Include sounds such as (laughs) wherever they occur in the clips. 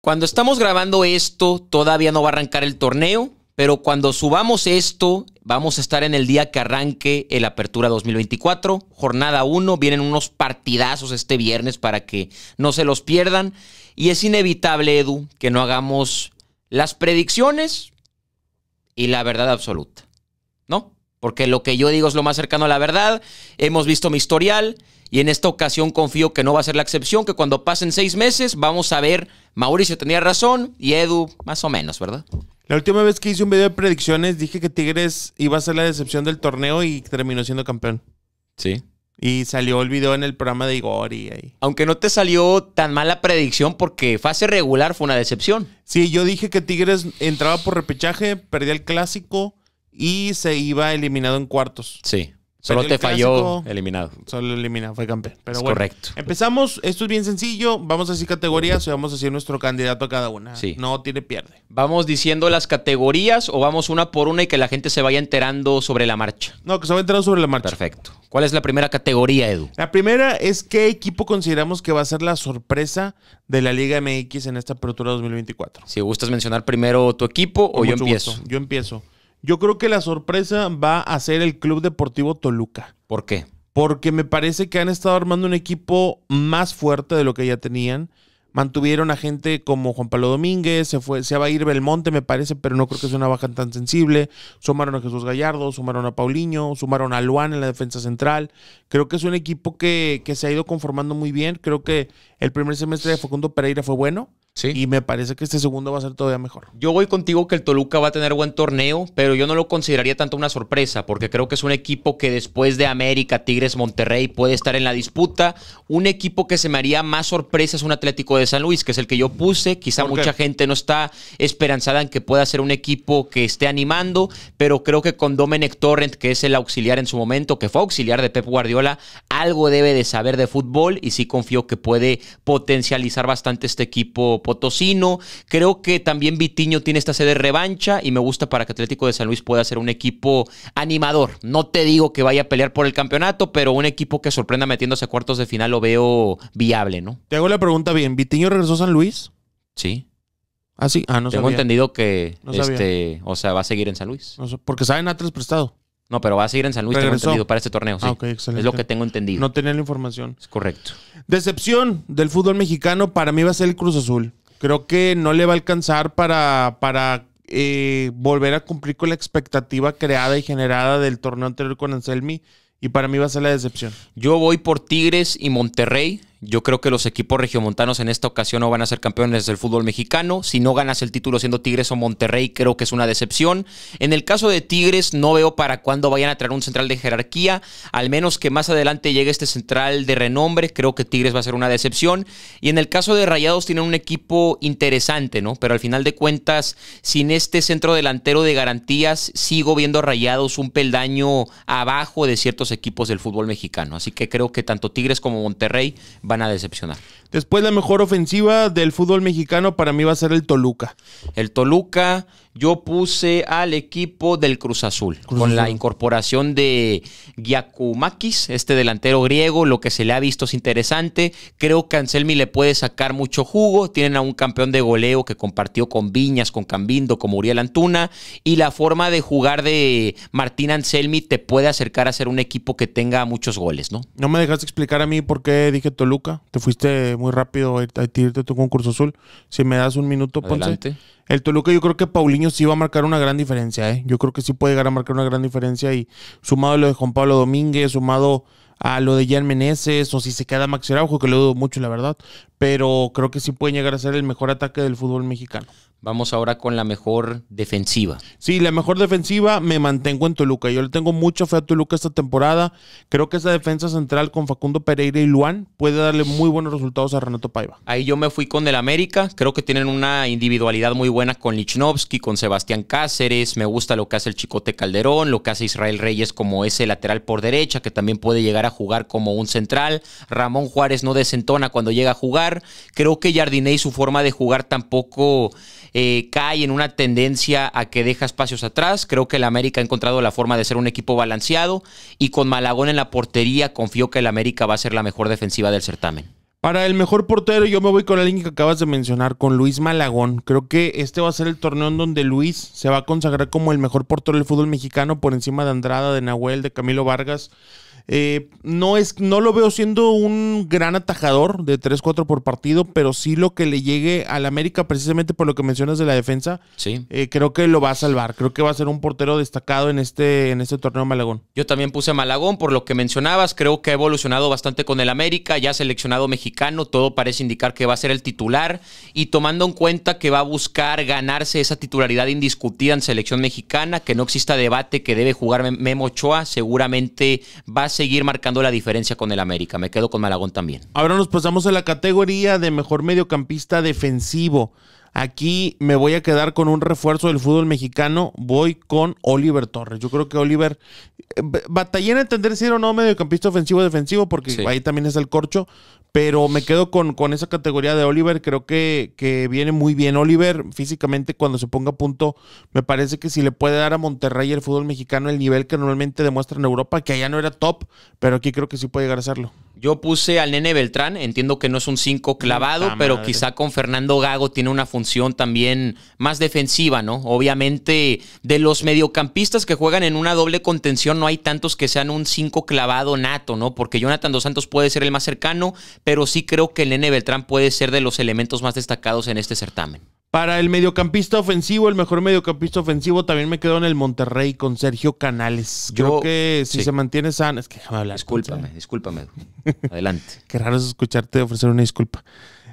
Cuando estamos grabando esto, todavía no va a arrancar el torneo, pero cuando subamos esto, vamos a estar en el día que arranque el Apertura 2024, jornada 1, vienen unos partidazos este viernes para que no se los pierdan. Y es inevitable, Edu, que no hagamos las predicciones y la verdad absoluta, ¿no? Porque lo que yo digo es lo más cercano a la verdad. Hemos visto mi historial y en esta ocasión confío que no va a ser la excepción, que cuando pasen seis meses vamos a ver, Mauricio tenía razón y Edu más o menos, ¿verdad? La última vez que hice un video de predicciones dije que Tigres iba a ser la decepción del torneo y terminó siendo campeón. Sí. Y salió el video en el programa de Igor y ahí. Aunque no te salió tan mala predicción porque fase regular fue una decepción. Sí, yo dije que Tigres entraba por repechaje, perdía el clásico y se iba eliminado en cuartos. Sí. Solo te falló eliminado. Solo eliminado, fue campeón. Pero es correcto. Empezamos, esto es bien sencillo. Vamos a decir categorías y vamos a decir nuestro candidato a cada una. Sí. No tiene pierde. ¿Vamos diciendo las categorías o vamos una por una y que la gente se vaya enterando sobre la marcha? No, que se vaya enterando sobre la marcha. Perfecto. ¿Cuál es la primera categoría, Edu? La primera es qué equipo consideramos que va a ser la sorpresa de la Liga MX en esta apertura 2024. Si gustas mencionar primero tu equipo o yo empiezo. Yo empiezo. Yo creo que la sorpresa va a ser el Club Deportivo Toluca. ¿Por qué? Porque me parece que han estado armando un equipo más fuerte de lo que ya tenían. Mantuvieron a gente como Juan Pablo Domínguez, se fue, se va a ir Belmonte, me parece, pero no creo que sea una baja tan sensible. Sumaron a Jesús Gallardo, sumaron a Paulinho, sumaron a Luan en la defensa central. Creo que es un equipo que, que se ha ido conformando muy bien. Creo que el primer semestre de Facundo Pereira fue bueno y me parece que este segundo va a ser todavía mejor. Yo voy contigo que el Toluca va a tener buen torneo, pero yo no lo consideraría tanto una sorpresa, porque creo que es un equipo que después de América, Tigres, Monterrey puede estar en la disputa. Un equipo que se me haría más sorpresa es un Atlético de San Luis, que es el que yo puse. Quizá mucha gente no está esperanzada en que pueda ser un equipo que esté animando, pero creo que con Domenech Torrent, que es el auxiliar en su momento, que fue auxiliar de Pep Guardiola, algo debe de saber de fútbol y sí confío que puede potencializar bastante este equipo Potosino. Creo que también Vitiño tiene esta sede revancha y me gusta para que Atlético de San Luis pueda ser un equipo animador. No te digo que vaya a pelear por el campeonato, pero un equipo que sorprenda metiéndose a cuartos de final lo veo viable, ¿no? Te hago la pregunta bien. ¿Vitiño regresó a San Luis? Sí. Ah, sí. Ah, no Tengo entendido que, este, o sea, va a seguir en San Luis. No, porque saben Atlas prestado. No, pero va a seguir en San Luis, tengo entendido, para este torneo. Ah, excelente. Es lo que tengo entendido. No tenía la información. Es correcto. Decepción del fútbol mexicano para mí va a ser el Cruz Azul. Creo que no le va a alcanzar para, para eh, volver a cumplir con la expectativa creada y generada del torneo anterior con Anselmi. Y para mí va a ser la decepción. Yo voy por Tigres y Monterrey. Yo creo que los equipos regiomontanos en esta ocasión no van a ser campeones del fútbol mexicano. Si no ganas el título siendo Tigres o Monterrey, creo que es una decepción. En el caso de Tigres, no veo para cuándo vayan a traer un central de jerarquía, al menos que más adelante llegue este central de renombre. Creo que Tigres va a ser una decepción. Y en el caso de Rayados, tienen un equipo interesante, ¿no? Pero al final de cuentas, sin este centro delantero de garantías, sigo viendo a Rayados un peldaño abajo de ciertos equipos del fútbol mexicano. Así que creo que tanto Tigres como Monterrey van a decepcionar. Después la mejor ofensiva del fútbol mexicano para mí va a ser el Toluca. El Toluca, yo puse al equipo del Cruz Azul, con la incorporación de Giacomakis, este delantero griego, lo que se le ha visto es interesante. Creo que Anselmi le puede sacar mucho jugo. Tienen a un campeón de goleo que compartió con Viñas, con Cambindo, con Uriel Antuna. Y la forma de jugar de Martín Anselmi te puede acercar a ser un equipo que tenga muchos goles, ¿no? No me dejaste explicar a mí por qué dije Toluca te fuiste muy rápido a, irte tu concurso azul. Si me das un minuto, Adelante. El Toluca, yo creo que Paulinho sí va a marcar una gran diferencia. ¿eh? Yo creo que sí puede llegar a marcar una gran diferencia. Y sumado a lo de Juan Pablo Domínguez, sumado a lo de Jan Meneses, o si se queda Max Araujo, que lo dudo mucho, la verdad pero creo que sí pueden llegar a ser el mejor ataque del fútbol mexicano. Vamos ahora con la mejor defensiva. Sí, la mejor defensiva me mantengo en Toluca. Yo le tengo mucha fe a Toluca esta temporada. Creo que esa defensa central con Facundo Pereira y Luan puede darle muy buenos resultados a Renato Paiva. Ahí yo me fui con el América. Creo que tienen una individualidad muy buena con Lichnowsky, con Sebastián Cáceres. Me gusta lo que hace el Chicote Calderón, lo que hace Israel Reyes como ese lateral por derecha, que también puede llegar a jugar como un central. Ramón Juárez no desentona cuando llega a jugar. Creo que Jardiné y su forma de jugar tampoco eh, cae en una tendencia a que deja espacios atrás. Creo que el América ha encontrado la forma de ser un equipo balanceado y con Malagón en la portería confío que el América va a ser la mejor defensiva del certamen. Para el mejor portero, yo me voy con la línea que acabas de mencionar, con Luis Malagón. Creo que este va a ser el torneo en donde Luis se va a consagrar como el mejor portero del fútbol mexicano por encima de Andrada, de Nahuel, de Camilo Vargas. Eh, no, es, no lo veo siendo un gran atajador de 3-4 por partido, pero sí lo que le llegue al América, precisamente por lo que mencionas de la defensa, sí. Eh, creo que lo va a salvar. Creo que va a ser un portero destacado en este, en este torneo Malagón. Yo también puse a Malagón por lo que mencionabas. Creo que ha evolucionado bastante con el América, ya seleccionado mexicano. Todo parece indicar que va a ser el titular. Y tomando en cuenta que va a buscar ganarse esa titularidad indiscutida en selección mexicana, que no exista debate que debe jugar Memo Ochoa, seguramente va a seguir marcando la diferencia con el América. Me quedo con Malagón también. Ahora nos pasamos a la categoría de mejor mediocampista defensivo. Aquí me voy a quedar con un refuerzo del fútbol mexicano. Voy con Oliver Torres. Yo creo que Oliver. Eh, batallé en entender si era o no mediocampista ofensivo defensivo, porque ahí también es el corcho. Pero me quedo con, con esa categoría de Oliver. Creo que, que, viene muy bien Oliver. Físicamente, cuando se ponga a punto, me parece que si le puede dar a Monterrey el fútbol mexicano el nivel que normalmente demuestra en Europa, que allá no era top, pero aquí creo que sí puede llegar a serlo. Yo puse al nene Beltrán, entiendo que no es un 5 mm, clavado, pero quizá con Fernando Gago tiene una función también más defensiva, ¿no? Obviamente, de los mediocampistas que juegan en una doble contención, no hay tantos que sean un 5 clavado nato, ¿no? Porque Jonathan Dos Santos puede ser el más cercano, pero sí creo que el nene Beltrán puede ser de los elementos más destacados en este certamen. Para el mediocampista ofensivo, el mejor mediocampista ofensivo también me quedo en el Monterrey con Sergio Canales. Yo, Creo que si se mantiene sano, es que déjame hablar. Discúlpame, discúlpame. (laughs) Adelante. Qué raro es escucharte ofrecer una disculpa.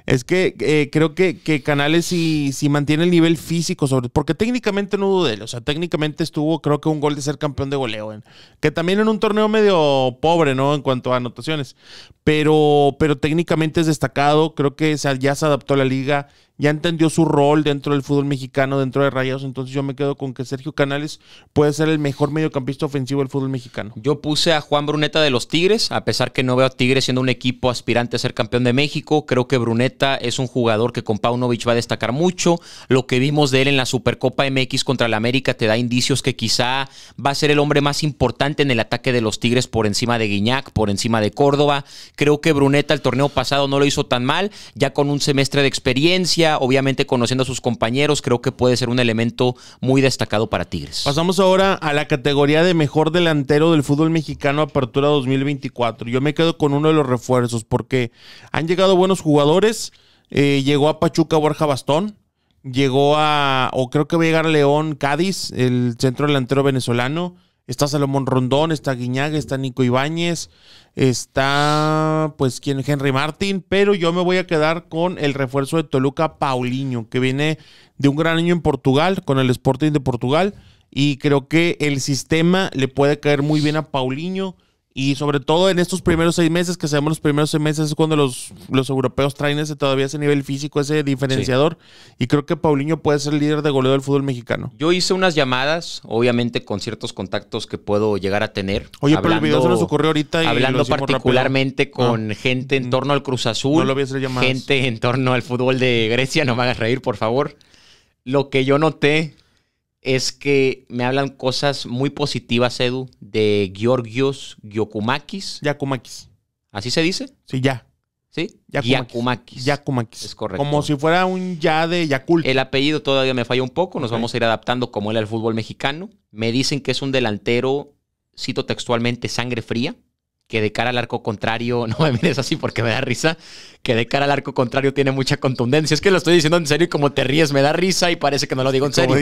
Es que eh, creo que, Canales si, si, mantiene el nivel físico, sobre porque técnicamente no dudé, o sea, técnicamente estuvo creo que un gol de ser campeón de goleo, que también en un torneo medio pobre, ¿no? En cuanto a anotaciones, pero, pero técnicamente es destacado, creo que ya se adaptó a la liga, ya entendió su rol dentro del fútbol mexicano, dentro de Rayados. Entonces yo me quedo con que Sergio Canales puede ser el mejor mediocampista ofensivo del fútbol mexicano. Yo puse a Juan Bruneta de los Tigres, a pesar que no veo a Tigres siendo un equipo aspirante a ser campeón de México. Creo que Bruneta es un jugador que con Paunovic va a destacar mucho. Lo que vimos de él en la Supercopa MX contra el América te da indicios que quizá va a ser el hombre más importante en el ataque de los Tigres por encima de Guiñac, por encima de Córdoba. Creo que Bruneta el torneo pasado no lo hizo tan mal, ya con un semestre de experiencia obviamente conociendo a sus compañeros, creo que puede ser un elemento muy destacado para Tigres. Pasamos ahora a la categoría de mejor delantero del fútbol mexicano Apertura 2024. Yo me quedo con uno de los refuerzos porque han llegado buenos jugadores. Eh, llegó a Pachuca Borja Bastón, llegó a, o creo que va a llegar a León Cádiz, el centro delantero venezolano. Está Salomón Rondón, está Guiñaga, está Nico Ibáñez, está pues quien Henry Martín, pero yo me voy a quedar con el refuerzo de Toluca Paulinho, que viene de un gran año en Portugal con el Sporting de Portugal y creo que el sistema le puede caer muy bien a Paulinho y sobre todo en estos primeros seis meses, que sabemos los primeros seis meses es cuando los, los europeos traen ese todavía ese nivel físico, ese diferenciador. Y creo que Paulinho puede ser líder de goleo del fútbol mexicano. Yo hice unas llamadas, obviamente con ciertos contactos que puedo llegar a tener. Oye, pero el video se nos ocurrió ahorita. Y hablando particularmente con ah. gente en mm. torno al Cruz Azul. No lo voy a Gente en torno al fútbol de Grecia, no me hagas reír, por favor. Lo que yo noté es que me hablan cosas muy positivas, Edu, de Giorgios Giacomakis. Yakumakis. ¿Así se dice? Sí, ya. ¿Sí? Yakumakis. Yakumakis. Es correcto. Como si fuera un ya de Yakult. El apellido todavía me falla un poco, nos vamos a ir adaptando como él al fútbol mexicano. Me dicen que es un delantero, cito textualmente, sangre fría que de cara al arco contrario, (laughs) no me mires así porque me da risa, que de cara al arco contrario tiene mucha contundencia. Es que lo estoy diciendo en serio y como te ríes me da risa y parece que no lo digo en serio.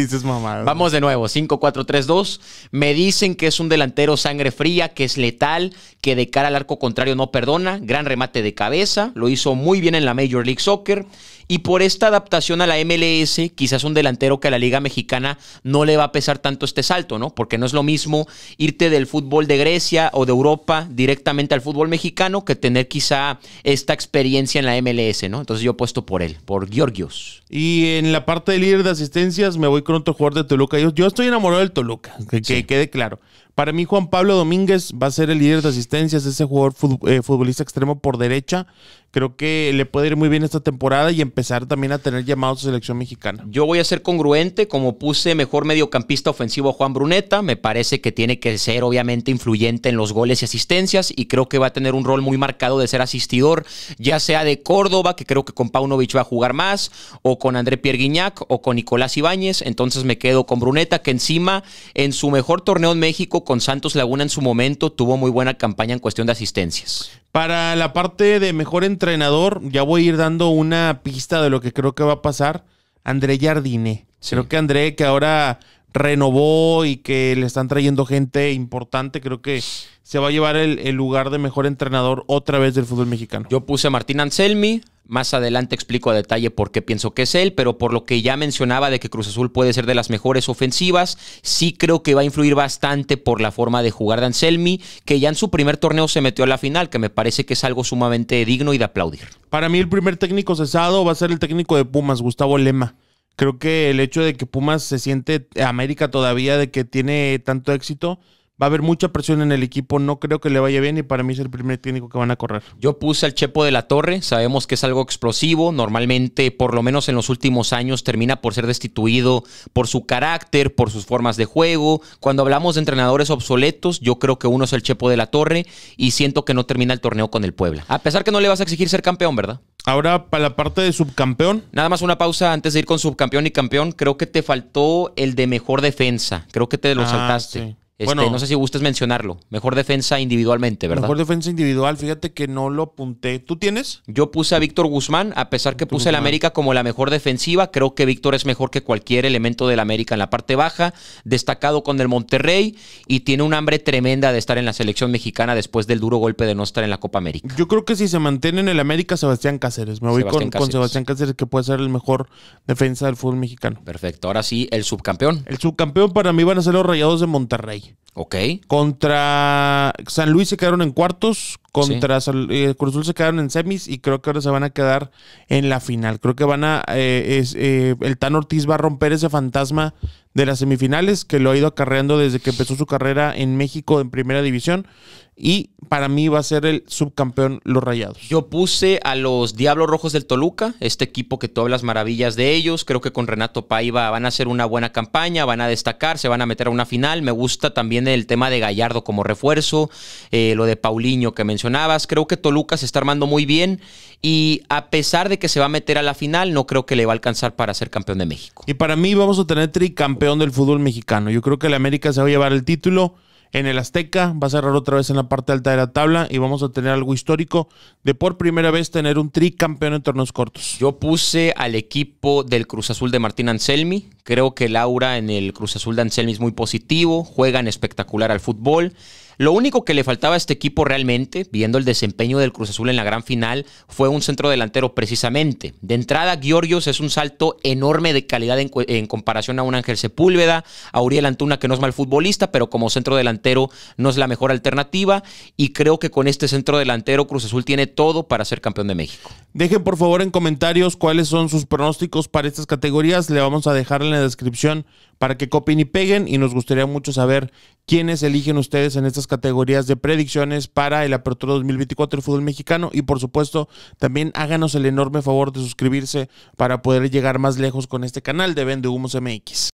Vamos de nuevo, 5-4-3-2. Me dicen que es un delantero sangre fría, que es letal, que de cara al arco contrario no perdona. Gran remate de cabeza, lo hizo muy bien en la Major League Soccer y por esta adaptación a la MLS, quizás un delantero que a la Liga Mexicana no le va a pesar tanto este salto, ¿no? Porque no es lo mismo irte del fútbol de Grecia o de Europa directamente al fútbol mexicano que tener quizá esta experiencia en la MLS, ¿no? Entonces yo apuesto por él, por Giorgios. Y en la parte de líder de asistencias me voy con otro jugador de Toluca. Yo, estoy enamorado del Toluca, que quede claro. Para mí, Juan Pablo Domínguez va a ser el líder de asistencias, ese jugador eh, futbolista extremo por derecha. Creo que le puede ir muy bien esta temporada y empezar también a tener llamados a selección mexicana. Yo voy a ser congruente, como puse mejor mediocampista ofensivo Juan Bruneta. Me parece que tiene que ser, obviamente, influyente en los goles y asistencias. Y creo que va a tener un rol muy marcado de ser asistidor, ya sea de Córdoba, que creo que con Paunovic va a jugar más, o con André Pierguiñac, o con Nicolás Ibáñez. Entonces me quedo con Bruneta, que encima, en su mejor torneo en México, con Santos Laguna en su momento tuvo muy buena campaña en cuestión de asistencias. Para la parte de mejor entrenador, ya voy a ir dando una pista de lo que creo que va a pasar. André Jardine. Creo que André, que ahora renovó y que le están trayendo gente importante, creo que se va a llevar el, el lugar de mejor entrenador otra vez del fútbol mexicano. Yo puse a Martín Anselmi, más adelante explico a detalle por qué pienso que es él, pero por lo que ya mencionaba de que Cruz Azul puede ser de las mejores ofensivas, sí creo que va a influir bastante por la forma de jugar de Anselmi, que ya en su primer torneo se metió a la final, que me parece que es algo sumamente digno y de aplaudir. Para mí el primer técnico cesado va a ser el técnico de Pumas, Gustavo Lema. Creo que el hecho de que Pumas se siente América todavía, de que tiene tanto éxito, Va a haber mucha presión en el equipo, no creo que le vaya bien y para mí es el primer técnico que van a correr. Yo puse al Chepo de la Torre, sabemos que es algo explosivo, normalmente por lo menos en los últimos años termina por ser destituido por su carácter, por sus formas de juego. Cuando hablamos de entrenadores obsoletos, yo creo que uno es el Chepo de la Torre y siento que no termina el torneo con el Puebla. A pesar que no le vas a exigir ser campeón, ¿verdad? Ahora, para la parte de subcampeón. Nada más una pausa antes de ir con subcampeón y campeón. Creo que te faltó el de mejor defensa. Creo que te lo ah, saltaste. Este, no sé si gustes mencionarlo. Mejor defensa individualmente, ¿verdad? Mejor defensa individual. Fíjate que no lo apunté. ¿Tú tienes? Yo puse a Víctor Guzmán, a pesar que puse el América como la mejor defensiva. Creo que Víctor es mejor que cualquier elemento del América en la parte baja. Destacado con el Monterrey y tiene un hambre tremenda de estar en la selección mexicana después del duro golpe de no estar en la Copa América. Yo creo que si se mantiene en el América, Sebastián Cáceres. Me voy con Sebastián Cáceres, que puede ser el mejor defensa del fútbol mexicano. Perfecto. Ahora sí, el subcampeón. El subcampeón para mí van a ser los Rayados de Monterrey. Ok. Contra San Luis se quedaron en cuartos, contra Cruzul eh, Cruz Azul se quedaron en semis y creo que ahora se van a quedar en la final. Creo que van a. Eh, eh, el Tan Ortiz va a romper ese fantasma de las semifinales que lo ha ido acarreando desde que empezó su carrera en México en primera división. Y para mí va a ser el subcampeón los Rayados. Yo puse a los Diablos Rojos del Toluca, este equipo que todas las maravillas de ellos. Creo que con Renato Paiva van a hacer una buena campaña, van a destacar, se van a meter a una final. Me gusta también el tema de Gallardo como refuerzo, eh, lo de Paulinho que mencionabas. Creo que Toluca se está armando muy bien y a pesar de que se va a meter a la final, no creo que le va a alcanzar para ser campeón de México. Y para mí vamos a tener tricampeón del fútbol mexicano. Yo creo que el América se va a llevar el título en el Azteca, va a cerrar otra vez en la parte alta de la tabla y vamos a tener algo histórico de por primera vez tener un tricampeón en torneos cortos. Yo puse al equipo del Cruz Azul de Martín Anselmi, creo que Laura en el Cruz Azul de Anselmi es muy positivo, juegan espectacular al fútbol. Lo único que le faltaba a este equipo realmente, viendo el desempeño del Cruz Azul en la gran final, fue un centro delantero precisamente. De entrada, Giorgios es un salto enorme de calidad en, comparación a un Ángel Sepúlveda, a Uriel Antuna, que no es mal futbolista, pero como centro delantero no es la mejor alternativa. Y creo que con este centro delantero, Cruz Azul tiene todo para ser campeón de México. Dejen por favor en comentarios cuáles son sus pronósticos para estas categorías. Le vamos a dejar en la descripción para que copien y peguen y nos gustaría mucho saber quiénes eligen ustedes en estas categorías de predicciones para el Apertura 2024 del fútbol mexicano y por supuesto también háganos el enorme favor de suscribirse para poder llegar más lejos con este canal de Vende Humos MX.